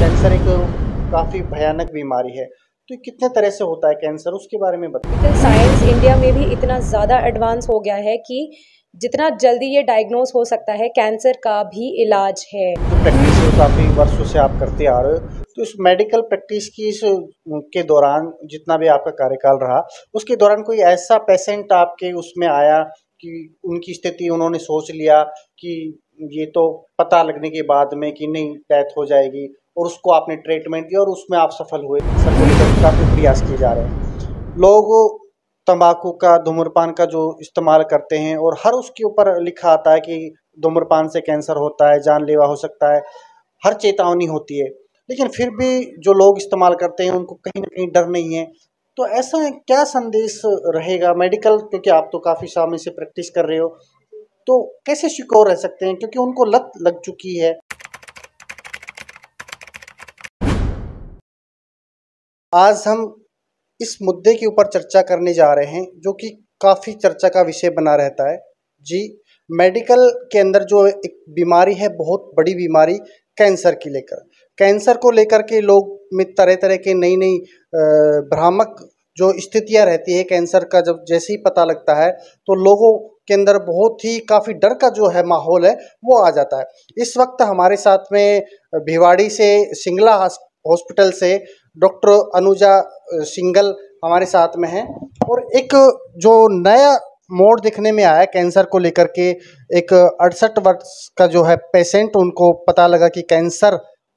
Cancer एक काफ़ी भयानक बीमारी है तो कितने तरह से होता है कैंसर उसके बारे में बताइए साइंस इंडिया में भी इतना ज़्यादा एडवांस हो गया है कि जितना जल्दी ये डायग्नोस हो सकता है कैंसर का भी इलाज है तो प्रैक्टिस काफ़ी वर्षों से आप करते आ रहे हो तो इस मेडिकल प्रैक्टिस की इस के दौरान जितना भी आपका कार्यकाल रहा उसके दौरान कोई ऐसा पेशेंट आपके उसमें आया कि उनकी स्थिति उन्होंने सोच लिया कि ये तो पता लगने के बाद में कि नहीं डेथ हो जाएगी और उसको आपने ट्रीटमेंट दिया और उसमें आप सफल हुए सफल काफ़ी प्रयास किए जा रहे हैं लोग तंबाकू का धूम्रपान का जो इस्तेमाल करते हैं और हर उसके ऊपर लिखा आता है कि धूम्रपान से कैंसर होता है जानलेवा हो सकता है हर चेतावनी होती है लेकिन फिर भी जो लोग इस्तेमाल करते हैं उनको कहीं ना कहीं डर नहीं है तो ऐसा क्या संदेश रहेगा मेडिकल क्योंकि आप तो काफ़ी समय से प्रैक्टिस कर रहे हो तो कैसे शिकोर रह सकते हैं क्योंकि उनको लत लग चुकी है आज हम इस मुद्दे के ऊपर चर्चा करने जा रहे हैं जो कि काफ़ी चर्चा का विषय बना रहता है जी मेडिकल के अंदर जो एक बीमारी है बहुत बड़ी बीमारी कैंसर की लेकर कैंसर को लेकर के लोग में तरह तरह के नई नई भ्रामक जो स्थितियां रहती है कैंसर का जब जैसे ही पता लगता है तो लोगों के अंदर बहुत ही काफ़ी डर का जो है माहौल है वो आ जाता है इस वक्त हमारे साथ में भिवाड़ी से सिंगला हॉस्पिटल से डॉक्टर अनुजा सिंगल हमारे साथ में हैं और एक जो नया मोड़ देखने में आया कैंसर को लेकर के एक अड़सठ वर्ष का जो है पेशेंट उनको पता लगा कि कैंसर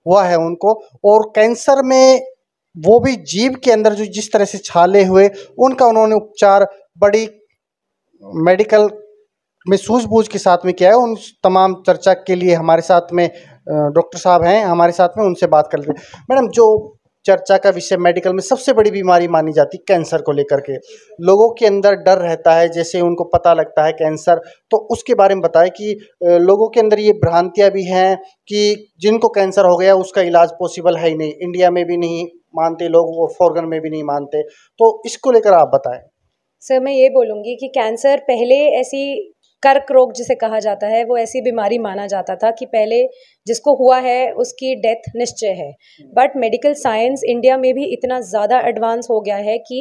हुआ है उनको और कैंसर में वो भी जीव के अंदर जो जिस तरह से छाले हुए उनका उन्होंने उपचार बड़ी मेडिकल में सूझबूझ के साथ में किया है उन तमाम चर्चा के लिए हमारे साथ में डॉक्टर साहब हैं हमारे साथ में उनसे बात कर लेते हैं मैडम जो चर्चा का विषय मेडिकल में सबसे बड़ी बीमारी मानी जाती कैंसर को लेकर के लोगों के अंदर डर रहता है जैसे उनको पता लगता है कैंसर तो उसके बारे में बताएं कि लोगों के अंदर ये भ्रांतियाँ भी हैं कि जिनको कैंसर हो गया उसका इलाज पॉसिबल है ही नहीं इंडिया में भी नहीं मानते लोग और फॉरन में भी नहीं मानते तो इसको लेकर आप बताएं सर मैं ये बोलूँगी कि कैंसर पहले ऐसी कर्क रोग जिसे कहा जाता है वो ऐसी बीमारी माना जाता था कि पहले जिसको हुआ है उसकी डेथ निश्चय है बट मेडिकल साइंस इंडिया में भी इतना ज़्यादा एडवांस हो गया है कि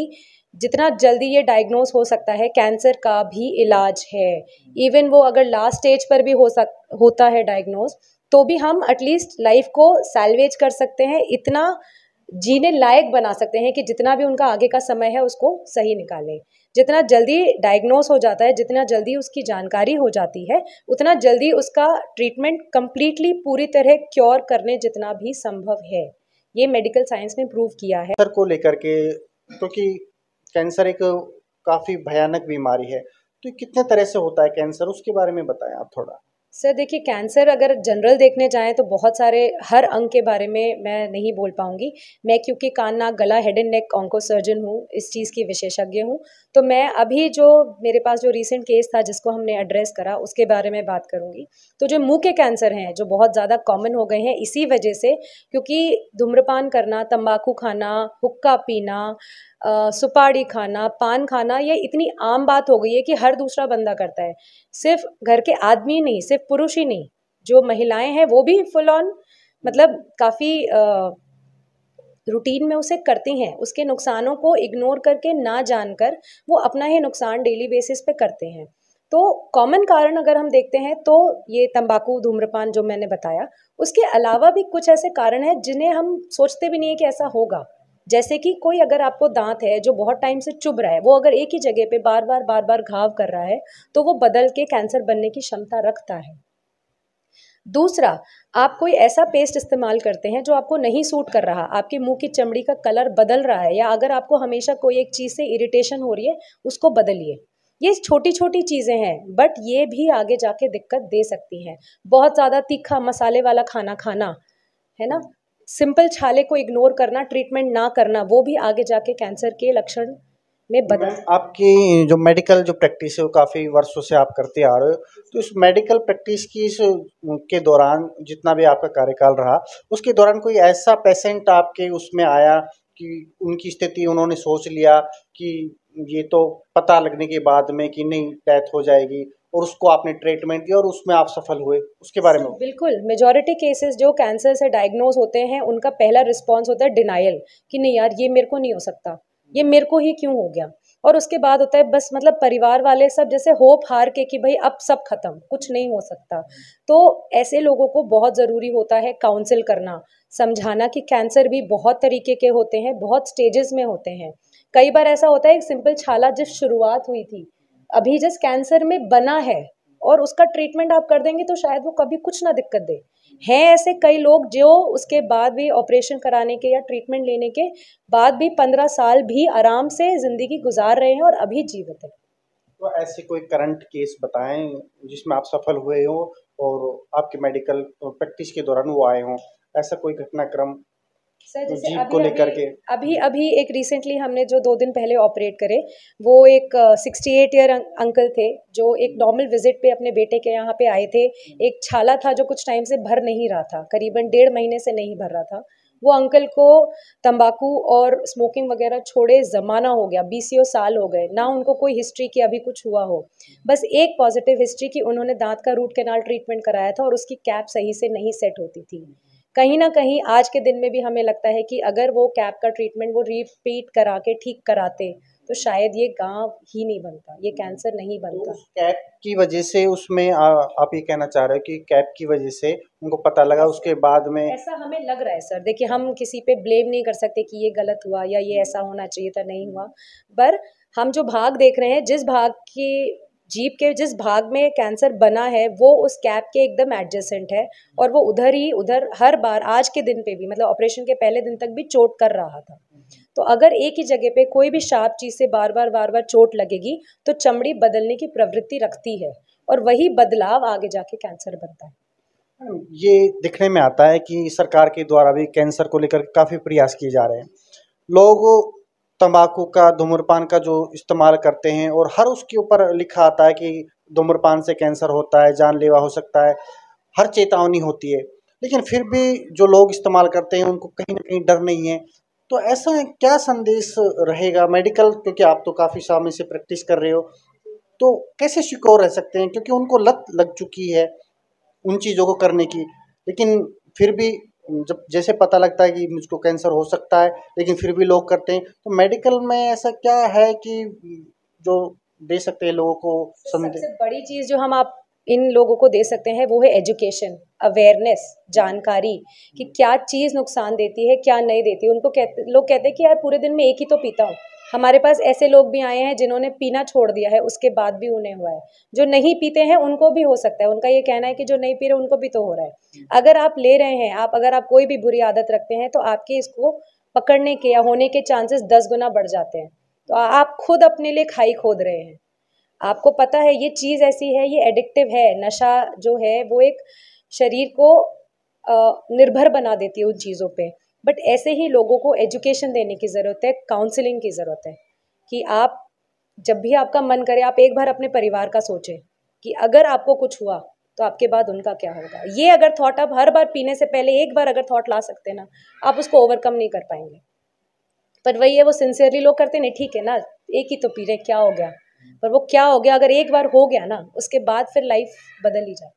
जितना जल्दी ये डायग्नोज हो सकता है कैंसर का भी इलाज है इवन वो अगर लास्ट स्टेज पर भी हो सक होता है डायग्नोज तो भी हम एटलीस्ट लाइफ को सैलवेज कर सकते हैं इतना जीने लायक बना सकते हैं कि जितना भी उनका आगे का समय है उसको सही निकालें जितना जल्दी डायग्नोस हो जाता है जितना जल्दी उसकी जानकारी हो जाती है उतना जल्दी उसका ट्रीटमेंट कम्प्लीटली पूरी तरह क्योर करने जितना भी संभव है ये मेडिकल साइंस ने प्रूव किया है को लेकर के क्योंकि तो कैंसर एक काफ़ी भयानक बीमारी है तो कितने तरह से होता है कैंसर उसके बारे में बताएं आप थोड़ा सर देखिए कैंसर अगर जनरल देखने जाएं तो बहुत सारे हर अंग के बारे में मैं नहीं बोल पाऊंगी मैं क्योंकि कान नाक गला head and neck onco surgeon हूँ इस चीज़ की विशेषज्ञ हूँ तो मैं अभी जो मेरे पास जो रिसेंट केस था जिसको हमने एड्रेस करा उसके बारे में बात करूँगी तो जो मुँह के कैंसर हैं जो बहुत ज़्यादा कॉमन हो गए हैं इसी वजह से क्योंकि धूम्रपान करना तंबाकू खाना हुक्का पीना आ, सुपारी खाना पान खाना ये इतनी आम बात हो गई है कि हर दूसरा बंदा करता है सिर्फ घर के आदमी नहीं सिर्फ पुरुष ही नहीं जो महिलाएं हैं वो भी फुल ऑन मतलब काफ़ी रूटीन में उसे करती हैं उसके नुकसानों को इग्नोर करके ना जानकर वो अपना ही नुकसान डेली बेसिस पे करते हैं तो कॉमन कारण अगर हम देखते हैं तो ये तंबाकू धूम्रपान जो मैंने बताया उसके अलावा भी कुछ ऐसे कारण हैं जिन्हें हम सोचते भी नहीं है कि ऐसा होगा जैसे कि कोई अगर आपको दांत है जो बहुत टाइम से चुभ रहा है वो अगर एक ही जगह पे बार बार बार बार घाव कर रहा है तो वो बदल के कैंसर बनने की क्षमता रखता है दूसरा आप कोई ऐसा पेस्ट इस्तेमाल करते हैं जो आपको नहीं सूट कर रहा आपके मुंह की चमड़ी का कलर बदल रहा है या अगर आपको हमेशा कोई एक चीज़ से इरिटेशन हो रही है उसको बदलिए ये छोटी छोटी चीज़ें हैं बट ये भी आगे जाके दिक्कत दे सकती हैं बहुत ज़्यादा तीखा मसाले वाला खाना खाना है ना सिंपल छाले को इग्नोर करना ट्रीटमेंट ना करना वो भी आगे जाके कैंसर के लक्षण में बदल आपकी जो मेडिकल जो प्रैक्टिस है वो काफ़ी वर्षों से आप करते आ रहे हो तो इस मेडिकल प्रैक्टिस की इस के दौरान जितना भी आपका कार्यकाल रहा उसके दौरान कोई ऐसा पेशेंट आपके उसमें आया कि उनकी स्थिति उन्होंने सोच लिया कि ये तो पता लगने के बाद में कि नहीं डेथ हो जाएगी और उसको आपने ट्रीटमेंट दिया और उसमें आप सफल हुए उसके बारे में बिल्कुल मेजॉरिटी केसेस जो कैंसर से डायग्नोज होते हैं उनका पहला रिस्पॉन्स होता है डिनाइल कि नहीं यार ये मेरे को नहीं हो सकता ये मेरे को ही क्यों हो गया और उसके बाद होता है बस मतलब परिवार वाले सब जैसे होप हार के कि भाई अब सब खत्म कुछ नहीं हो सकता तो ऐसे लोगों को बहुत ज़रूरी होता है काउंसिल करना समझाना कि कैंसर भी बहुत तरीके के होते हैं बहुत स्टेजेस में होते हैं कई बार ऐसा होता है एक सिंपल छाला जिस शुरुआत हुई थी अभी जिस कैंसर में बना है और उसका ट्रीटमेंट आप कर देंगे तो शायद वो कभी कुछ ना दिक्कत दे हैं ऐसे कई लोग जो उसके बाद भी ऑपरेशन कराने के या ट्रीटमेंट लेने के बाद भी पंद्रह साल भी आराम से ज़िंदगी गुजार रहे हैं और अभी जीवित है तो ऐसे कोई करंट केस बताएं जिसमें आप सफल हुए हो और आपके मेडिकल प्रैक्टिस के दौरान वो आए हों ऐसा कोई घटनाक्रम सर जैसे जीप को लेकर के अभी अभी एक रिसेंटली हमने जो दो दिन पहले ऑपरेट करे वो एक सिक्सटी एट ईयर अंकल थे जो एक नॉर्मल विजिट पे अपने बेटे के यहाँ पे आए थे एक छाला था जो कुछ टाइम से भर नहीं रहा था करीबन डेढ़ महीने से नहीं भर रहा था वो अंकल को तंबाकू और स्मोकिंग वगैरह छोड़े ज़माना हो गया बीसियों साल हो गए ना उनको कोई हिस्ट्री की अभी कुछ हुआ हो बस एक पॉजिटिव हिस्ट्री की उन्होंने दांत का रूट कैनाल ट्रीटमेंट कराया था और उसकी कैप सही से नहीं सेट होती थी कहीं ना कहीं आज के दिन में भी हमें लगता है कि अगर वो कैप का ट्रीटमेंट वो रिपीट करा के ठीक कराते तो शायद ये गांव ही नहीं बनता ये कैंसर नहीं तो बनता तो कैप की वजह से उसमें आ, आप ये कहना चाह रहे हो कि कैप की वजह से उनको पता लगा उसके बाद में ऐसा हमें लग रहा है सर देखिए हम किसी पे ब्लेम नहीं कर सकते कि ये गलत हुआ या ये ऐसा होना चाहिए था नहीं हुआ पर हम जो भाग देख रहे हैं जिस भाग की जीप के जिस भाग में कैंसर बना है वो उस कैप के एकदम एडजेसेंट है और वो उधर ही उधर हर बार आज के दिन पे भी मतलब ऑपरेशन के पहले दिन तक भी चोट कर रहा था तो अगर एक ही जगह पे कोई भी शार्प चीज़ से बार बार बार बार चोट लगेगी तो चमड़ी बदलने की प्रवृत्ति रखती है और वही बदलाव आगे जाके कैंसर बनता है ये दिखने में आता है कि सरकार के द्वारा भी कैंसर को लेकर काफ़ी प्रयास किए जा रहे हैं लोग तंबाकू का धूम्रपान का जो इस्तेमाल करते हैं और हर उसके ऊपर लिखा आता है कि धूम्रपान से कैंसर होता है जानलेवा हो सकता है हर चेतावनी होती है लेकिन फिर भी जो लोग इस्तेमाल करते हैं उनको कहीं ना कहीं डर नहीं है तो ऐसा क्या संदेश रहेगा मेडिकल क्योंकि आप तो काफ़ी समय से प्रैक्टिस कर रहे हो तो कैसे शिकोर रह सकते हैं क्योंकि उनको लत लग चुकी है उन चीज़ों को करने की लेकिन फिर भी जब जैसे पता लगता है कि मुझको कैंसर हो सकता है लेकिन फिर भी लोग करते हैं तो मेडिकल में ऐसा क्या है कि जो दे सकते हैं लोगों को सबसे बड़ी चीज़ जो हम आप इन लोगों को दे सकते हैं वो है एजुकेशन अवेयरनेस जानकारी कि क्या चीज़ नुकसान देती है क्या नहीं देती उनको कहते लोग कहते हैं कि यार पूरे दिन में एक ही तो पीता हूँ हमारे पास ऐसे लोग भी आए हैं जिन्होंने पीना छोड़ दिया है उसके बाद भी उन्हें हुआ है जो नहीं पीते हैं उनको भी हो सकता है उनका ये कहना है कि जो नहीं पी रहे उनको भी तो हो रहा है हम्म। अगर आप ले रहे हैं आप अगर आप कोई भी बुरी आदत रखते हैं तो आपके इसको पकड़ने के या होने के चांसेस दस गुना बढ़ जाते हैं तो आप खुद अपने लिए खाई खोद रहे हैं आपको पता है ये चीज़ ऐसी है ये एडिक्टिव है नशा जो है वो एक शरीर को निर्भर बना देती है उन चीज़ों पर बट ऐसे ही लोगों को एजुकेशन देने की ज़रूरत है काउंसलिंग की ज़रूरत है कि आप जब भी आपका मन करे आप एक बार अपने परिवार का सोचें कि अगर आपको कुछ हुआ तो आपके बाद उनका क्या होगा ये अगर थॉट आप हर बार पीने से पहले एक बार अगर थॉट ला सकते हैं ना आप उसको ओवरकम नहीं कर पाएंगे पर वही है वो सिंसियरली लोग करते नहीं ठीक है ना एक ही तो पी रहे क्या हो गया पर वो क्या हो गया अगर एक बार हो गया ना उसके बाद फिर लाइफ बदल ही जाती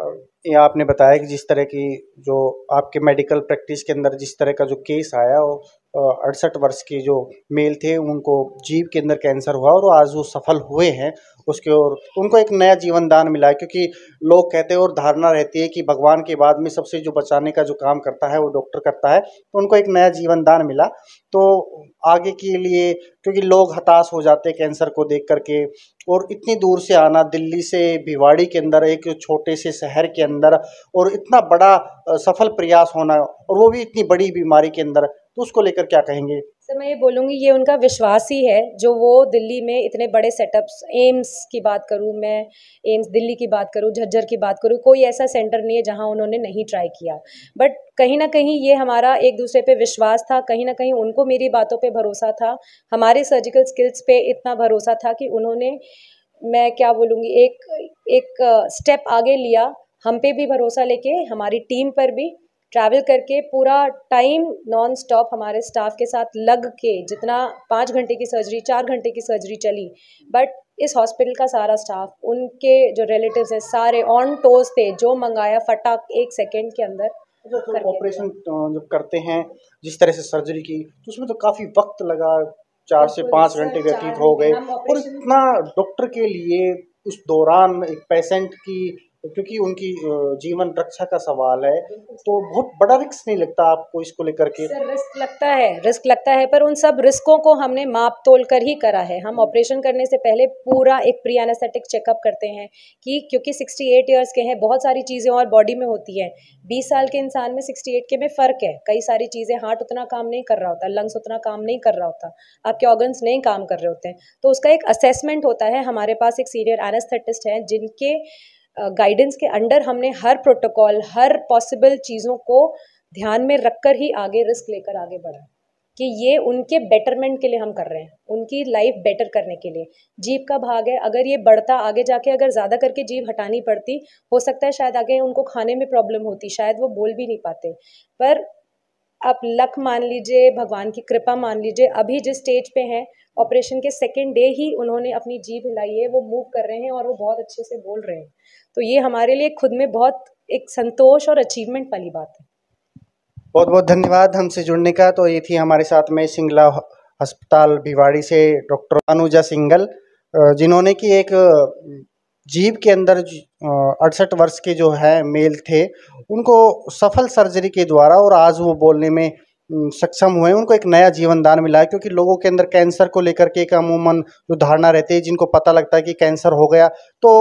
ये आपने बताया कि जिस तरह की जो आपके मेडिकल प्रैक्टिस के अंदर जिस तरह का जो केस आया हो अड़सठ वर्ष के जो मेल थे उनको जीव के अंदर कैंसर हुआ और आज वो सफल हुए हैं उसके और उनको एक नया जीवन दान मिला है क्योंकि लोग कहते हैं और धारणा रहती है कि भगवान के बाद में सबसे जो बचाने का जो काम करता है वो डॉक्टर करता है तो उनको एक नया जीवन दान मिला तो आगे के लिए क्योंकि लोग हताश हो जाते हैं कैंसर को देख करके और इतनी दूर से आना दिल्ली से भिवाड़ी के अंदर एक छोटे से शहर के अंदर और इतना बड़ा सफल प्रयास होना और वो भी इतनी बड़ी बीमारी के अंदर तो उसको लेकर क्या कहेंगे सर मैं ये बोलूँगी ये उनका विश्वास ही है जो वो दिल्ली में इतने बड़े सेटअप्स एम्स की बात करूँ मैं एम्स दिल्ली की बात करूँ झज्जर की बात करूँ कोई ऐसा सेंटर नहीं है जहाँ उन्होंने नहीं ट्राई किया बट कहीं ना कहीं ये हमारा एक दूसरे पे विश्वास था कहीं ना कहीं उनको मेरी बातों पर भरोसा था हमारे सर्जिकल स्किल्स पे इतना भरोसा था कि उन्होंने मैं क्या बोलूँगी एक एक स्टेप आगे लिया हम पे भी भरोसा लेके हमारी टीम पर भी ट्रैवल करके पूरा टाइम नॉन स्टॉप हमारे स्टाफ के साथ लग के जितना पाँच घंटे की सर्जरी चार घंटे की सर्जरी चली बट इस हॉस्पिटल का सारा स्टाफ उनके जो रिलेटिव्स हैं सारे ऑन टोज थे जो मंगाया फटाक एक सेकेंड के अंदर ऑपरेशन अच्छा, तो जब करते हैं जिस तरह से सर्जरी की तो उसमें तो काफ़ी वक्त लगा चार से पाँच घंटे व्यतीत हो गए और इतना डॉक्टर के लिए उस दौरान एक पेशेंट की क्योंकि उनकी जीवन रक्षा का सवाल है तो बहुत बड़ा रिस्क नहीं लगता आपको इसको लेकर के सर रिस्क लगता है रिस्क लगता है पर उन सब रिस्कों को हमने माप तोल कर ही करा है हम ऑपरेशन करने से पहले पूरा एक प्री एनास्थेटिक चेकअप करते हैं कि क्योंकि 68 ईयर्स के हैं बहुत सारी चीज़ें और बॉडी में होती हैं बीस साल के इंसान में सिक्सटी के में फ़र्क है कई सारी चीज़ें हार्ट उतना काम नहीं कर रहा होता लंग्स उतना काम नहीं कर रहा होता आपके ऑर्गन्स नहीं काम कर रहे होते हैं तो उसका एक असेसमेंट होता है हमारे पास एक सीनियर एनास्थेटिस्ट है जिनके गाइडेंस के अंडर हमने हर प्रोटोकॉल हर पॉसिबल चीज़ों को ध्यान में रखकर ही आगे रिस्क लेकर आगे बढ़ा कि ये उनके बेटरमेंट के लिए हम कर रहे हैं उनकी लाइफ बेटर करने के लिए जीप का भाग है अगर ये बढ़ता आगे जाके अगर ज़्यादा करके जीप हटानी पड़ती हो सकता है शायद आगे उनको खाने में प्रॉब्लम होती शायद वो बोल भी नहीं पाते पर आप लक मान लीजिए भगवान की कृपा मान लीजिए अभी जिस स्टेज पे हैं ऑपरेशन के सेकेंड डे ही उन्होंने अपनी जीभ हिलाई है वो मूव कर रहे हैं और वो बहुत अच्छे से बोल रहे हैं तो ये हमारे लिए खुद में बहुत एक संतोष और अचीवमेंट वाली बात है बहुत बहुत धन्यवाद हमसे जुड़ने का तो ये थी हमारे साथ में सिंगला अस्पताल भिवाड़ी से डॉक्टर अनुजा सिंगल जिन्होंने कि एक जीव के अंदर अड़सठ वर्ष के जो है मेल थे उनको सफल सर्जरी के द्वारा और आज वो बोलने में सक्षम हुए उनको एक नया जीवन दान मिला है क्योंकि लोगों के अंदर कैंसर को लेकर के एक अमूमन जो धारणा रहती है जिनको पता लगता है कि कैंसर हो गया तो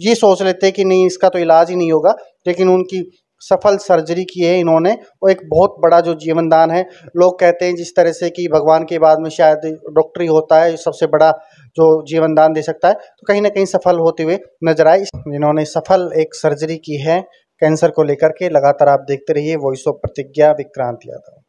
ये सोच लेते हैं कि नहीं इसका तो इलाज ही नहीं होगा लेकिन उनकी सफल सर्जरी की है इन्होंने और एक बहुत बड़ा जो जीवन दान है लोग कहते हैं जिस तरह से कि भगवान के बाद में शायद डॉक्टरी होता है सबसे बड़ा जो जीवन दान दे सकता है तो कहीं ना कहीं सफल होते हुए नजर आए इन्होंने सफल एक सर्जरी की है कैंसर को लेकर के लगातार आप देखते रहिए वॉइस ऑफ प्रतिज्ञा विक्रांत यादव